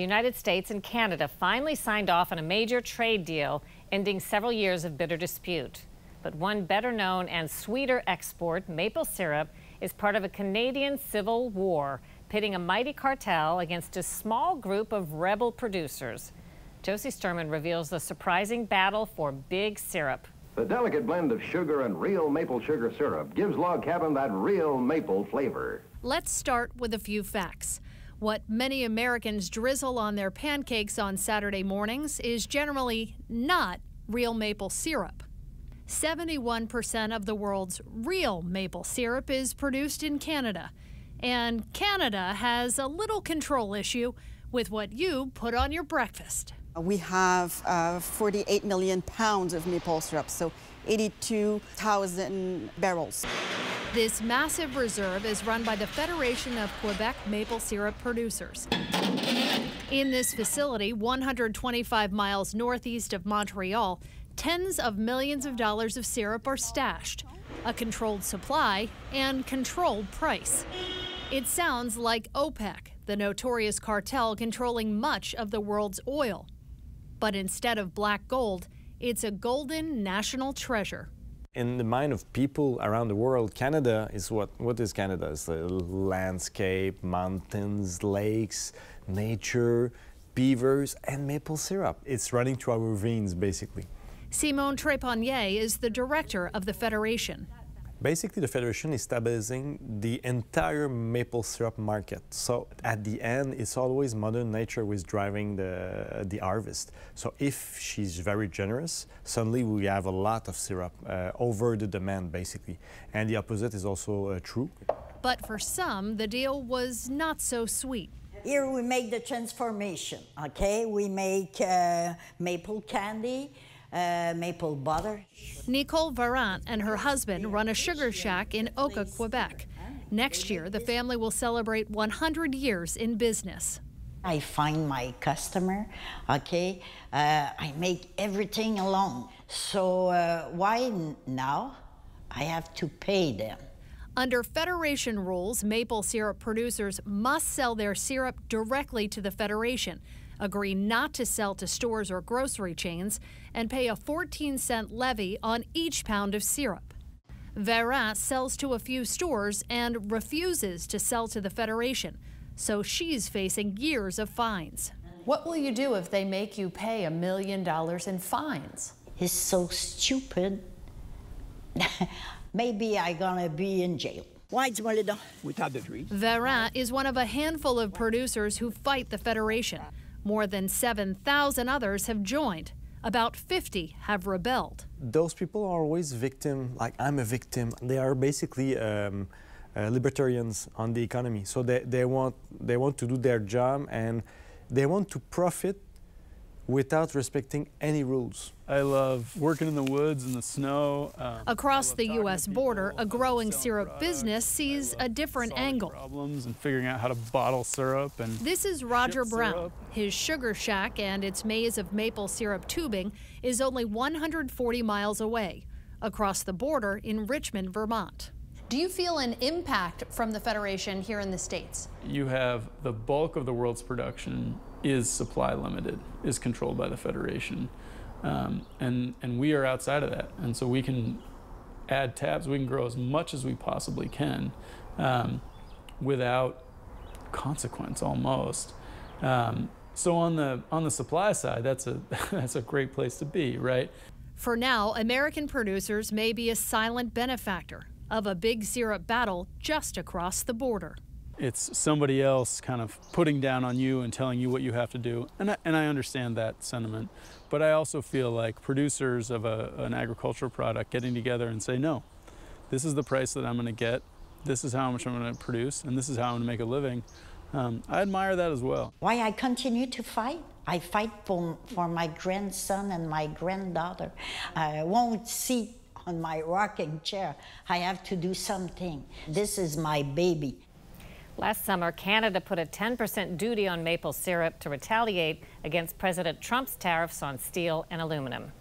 the United States and Canada finally signed off on a major trade deal, ending several years of bitter dispute. But one better known and sweeter export, maple syrup, is part of a Canadian civil war, pitting a mighty cartel against a small group of rebel producers. Josie Sturman reveals the surprising battle for big syrup. The delicate blend of sugar and real maple sugar syrup gives Log Cabin that real maple flavor. Let's start with a few facts. What many Americans drizzle on their pancakes on Saturday mornings is generally not real maple syrup. 71% of the world's real maple syrup is produced in Canada, and Canada has a little control issue with what you put on your breakfast. We have uh, 48 million pounds of maple syrup, so 82,000 barrels. This massive reserve is run by the Federation of Quebec Maple Syrup Producers. In this facility, 125 miles northeast of Montreal, tens of millions of dollars of syrup are stashed, a controlled supply and controlled price. It sounds like OPEC, the notorious cartel controlling much of the world's oil. But instead of black gold, it's a golden national treasure. In the mind of people around the world, Canada is what? What is Canada? It's the landscape, mountains, lakes, nature, beavers, and maple syrup. It's running through our veins, basically. Simone Trepanier is the director of the Federation. Basically, the Federation is stabilizing the entire maple syrup market. So at the end, it's always Mother Nature who is driving the, the harvest. So if she's very generous, suddenly we have a lot of syrup uh, over the demand, basically. And the opposite is also uh, true. But for some, the deal was not so sweet. Here we make the transformation, okay? We make uh, maple candy, uh, maple butter. Nicole Varant and her husband run a sugar shack in Oka, Quebec. Next year, the family will celebrate 100 years in business. I find my customer, okay? Uh, I make everything alone. So uh, why now? I have to pay them. Under Federation rules, maple syrup producers must sell their syrup directly to the Federation agree not to sell to stores or grocery chains, and pay a 14 cent levy on each pound of syrup. Vera sells to a few stores and refuses to sell to the Federation, so she's facing years of fines. What will you do if they make you pay a million dollars in fines? It's so stupid. Maybe I gonna be in jail. Verin is one of a handful of producers who fight the Federation. More than 7,000 others have joined. About 50 have rebelled. Those people are always victim, like I'm a victim. They are basically um, uh, libertarians on the economy. So they, they, want, they want to do their job and they want to profit without respecting any rules. I love working in the woods in the snow. Um, Across the U.S. border, a growing syrup products. business sees a different angle. Problems and figuring out how to bottle syrup and. This is Roger Brown. Syrup. His sugar shack and its maze of maple syrup tubing is only 140 miles away. Across the border in Richmond, Vermont. Do you feel an impact from the Federation here in the States? You have the bulk of the world's production is supply limited, is controlled by the Federation. Um, and, and we are outside of that. And so we can add tabs, we can grow as much as we possibly can um, without consequence almost. Um, so on the, on the supply side, that's a, that's a great place to be, right? For now, American producers may be a silent benefactor of a big syrup battle just across the border it's somebody else kind of putting down on you and telling you what you have to do. And I, and I understand that sentiment. But I also feel like producers of a, an agricultural product getting together and say, no, this is the price that I'm going to get. This is how much I'm going to produce. And this is how I'm going to make a living. Um, I admire that as well. Why I continue to fight? I fight for, for my grandson and my granddaughter. I won't sit on my rocking chair. I have to do something. This is my baby. Last summer, Canada put a 10% duty on maple syrup to retaliate against President Trump's tariffs on steel and aluminum.